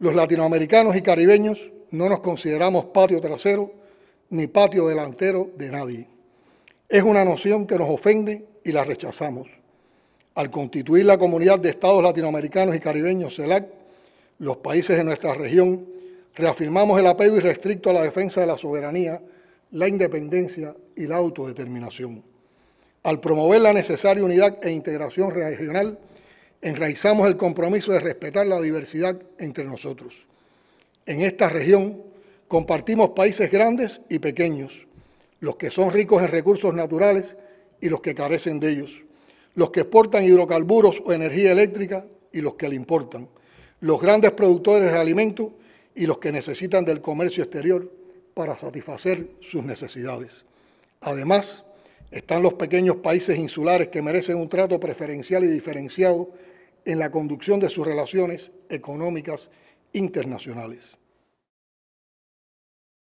Los latinoamericanos y caribeños no nos consideramos patio trasero ni patio delantero de nadie. Es una noción que nos ofende y la rechazamos. Al constituir la Comunidad de Estados Latinoamericanos y Caribeños, CELAC, los países de nuestra región reafirmamos el apego irrestricto a la defensa de la soberanía, la independencia y la autodeterminación. Al promover la necesaria unidad e integración regional, enraizamos el compromiso de respetar la diversidad entre nosotros. En esta región compartimos países grandes y pequeños, los que son ricos en recursos naturales y los que carecen de ellos, los que exportan hidrocarburos o energía eléctrica y los que la importan, los grandes productores de alimentos y los que necesitan del comercio exterior para satisfacer sus necesidades. Además, están los pequeños países insulares que merecen un trato preferencial y diferenciado en la conducción de sus relaciones económicas internacionales.